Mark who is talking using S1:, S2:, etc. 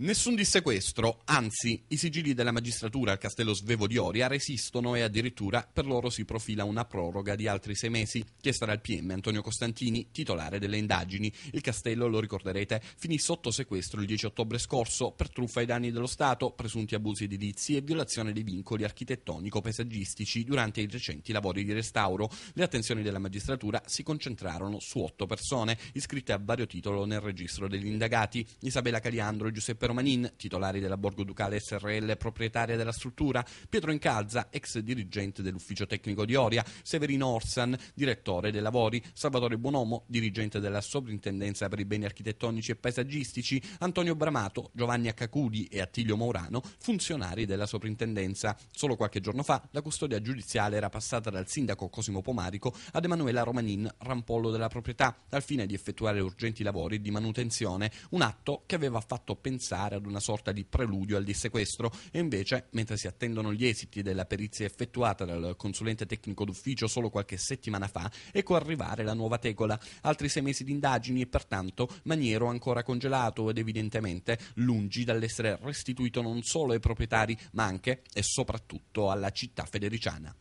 S1: Nessun dissequestro, anzi, i sigilli della magistratura al castello svevo di Oria resistono e addirittura per loro si profila una proroga di altri sei mesi, chiesta dal PM Antonio Costantini, titolare delle indagini. Il castello, lo ricorderete, finì sotto sequestro il 10 ottobre scorso per truffa ai danni dello Stato, presunti abusi edilizi e violazione dei vincoli architettonico-paesaggistici durante i recenti lavori di restauro. Le attenzioni della magistratura si concentrarono su otto persone, iscritte a vario titolo nel registro degli indagati, Isabella Caliandro e Giuseppe Romanin, titolari della Borgo Ducale SRL, proprietaria della struttura, Pietro Incalza, ex dirigente dell'ufficio tecnico di Oria, Severino Orsan, direttore dei lavori, Salvatore Buonomo, dirigente della Sovrintendenza per i beni architettonici e paesaggistici, Antonio Bramato, Giovanni Accacudi e Attilio Mourano, funzionari della Sovrintendenza. Solo qualche giorno fa la custodia giudiziale era passata dal sindaco Cosimo Pomarico ad Emanuela Romanin, rampollo della proprietà, al fine di effettuare urgenti lavori di manutenzione, un atto che aveva fatto pensare portare ad una sorta di preludio al dissequestro e invece, mentre si attendono gli esiti della perizia effettuata dal consulente tecnico d'ufficio solo qualche settimana fa, ecco arrivare la nuova tegola. Altri sei mesi di indagini e pertanto Maniero ancora congelato ed evidentemente lungi dall'essere restituito non solo ai proprietari ma anche e soprattutto alla città federiciana.